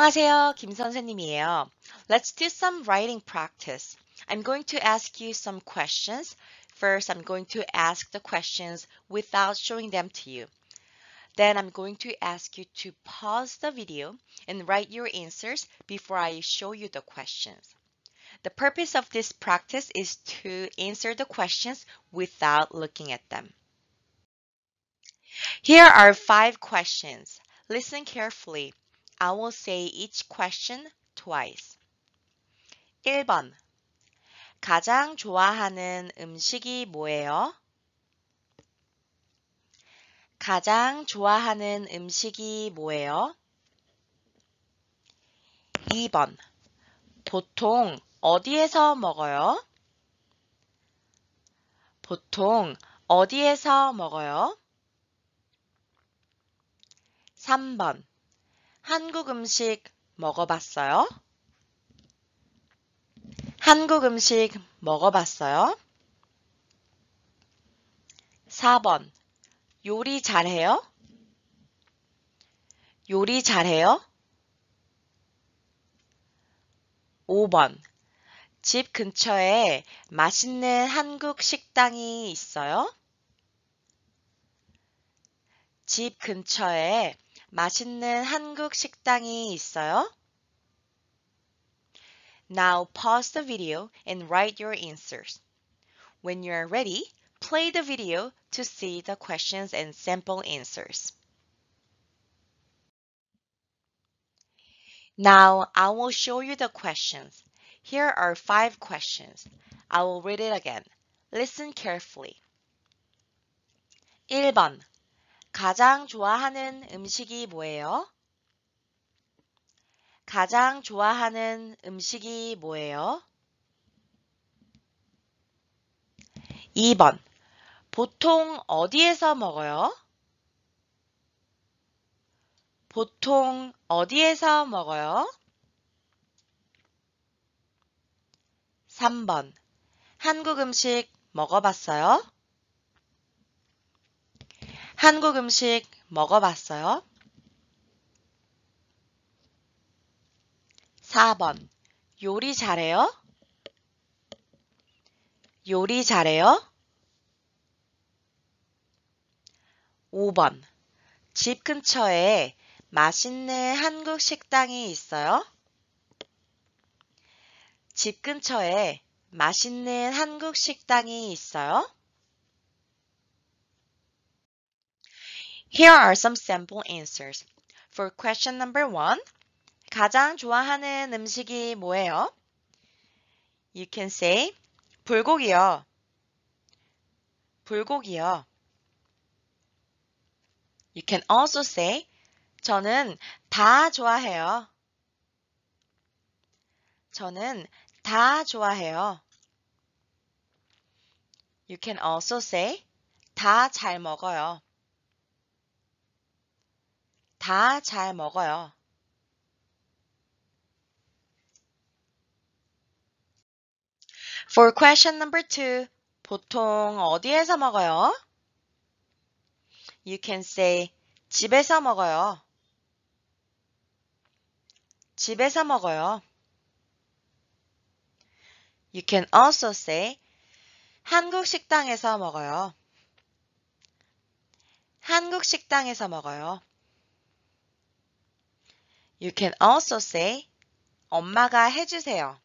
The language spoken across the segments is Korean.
안녕하세요. 김 선생님이에요. Let's do some writing practice. I'm going to ask you some questions. First, I'm going to ask the questions without showing them to you. Then I'm going to ask you to pause the video and write your answers before I show you the questions. The purpose of this practice is to answer the questions without looking at them. Here are five questions. Listen carefully I will say each question twice. 1번 가장 좋아하는 음식이 뭐예요? 가장 좋아하는 음식이 뭐예요? 2번 보통 어디에서 먹어요? 보통 어디에서 먹어요? 3번 한국 음식 먹어봤어요? 한국 음식 먹어봤어요? 4번 요리 잘해요? 요리 잘해요? 5번 집 근처에 맛있는 한국 식당이 있어요? 집 근처에 맛있는 한국 식당이 있어요? Now pause the video and write your answers. When you are ready, play the video to see the questions and sample answers. Now I will show you the questions. Here are five questions. I will read it again. Listen carefully. 1번 가장 좋아하는 음식이 뭐예요? 가장 좋아하는 음식이 뭐예요? 2번. 보통 어디에서 먹어요? 보통 어디에서 먹어요? 3번. 한국 음식 먹어봤어요? 한국 음식 먹어봤어요? 4번. 요리 잘해요? 요리 잘해요? 5번. 집 근처에 맛있는 한국 식당이 있어요? 집 근처에 맛있는 한국 식당이 있어요? Here are some sample answers. For question number one, 가장 좋아하는 음식이 뭐예요? You can say 불고기요. 불고기요. You can also say 저는 다 좋아해요. 저는 다 좋아해요. You can also say 다 잘 먹어요. 다잘 먹어요. f question number t 보통 어디에서 먹어요? You can say 집에서 먹어요. 집에서 먹어요. You can also say 한국 식당에서 먹어요. 한국 식당에서 먹어요. You can also say 엄마가 해주세요.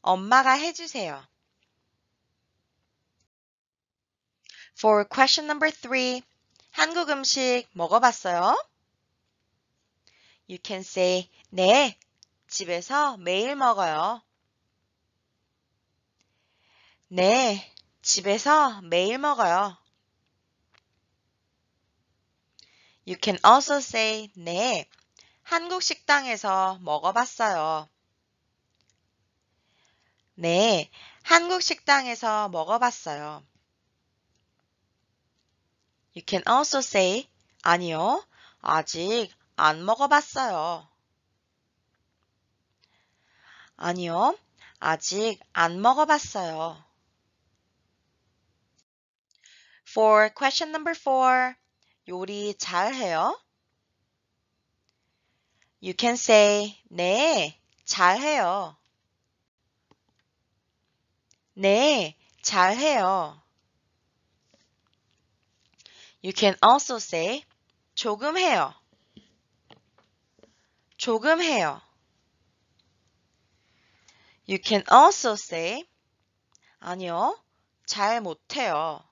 엄마가 해주세요. For question number three, 한국 음식 먹어봤어요? You can say 네, 집에서 매일 먹어요. 네, 집에서 매일 먹어요. You can also say 네, 한국 식당에서 먹어봤어요. 네, 한국 식당에서 먹어봤어요. You can also say 아니요, 아직 안 먹어봤어요. 아니요, 아직 안 먹어봤어요. For question number four, 요리 잘해요? You can say 네, 잘해요. 네, 잘해요. You can also say 조금 해요. 조금 해요. You can also say 아니요, 잘 못해요.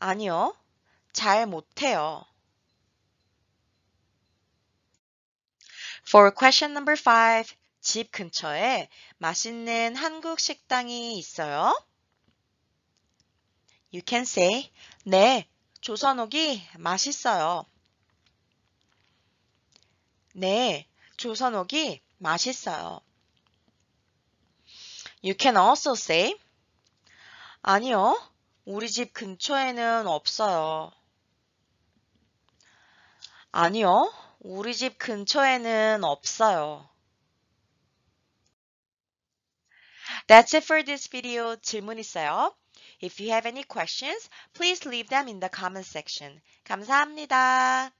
아니요. 잘 못해요. For question number five, 집 근처에 맛있는 한국 식당이 있어요? You can say, 네, 조선옥이 맛있어요. 네, 조선옥이 맛있어요. You can also say, 아니요, 우리 집 근처에는 없어요. 아니요. 우리 집 근처에는 없어요. That's it for this video. 질문 있어요? If you have any questions, please leave them in the comment section. 감사합니다.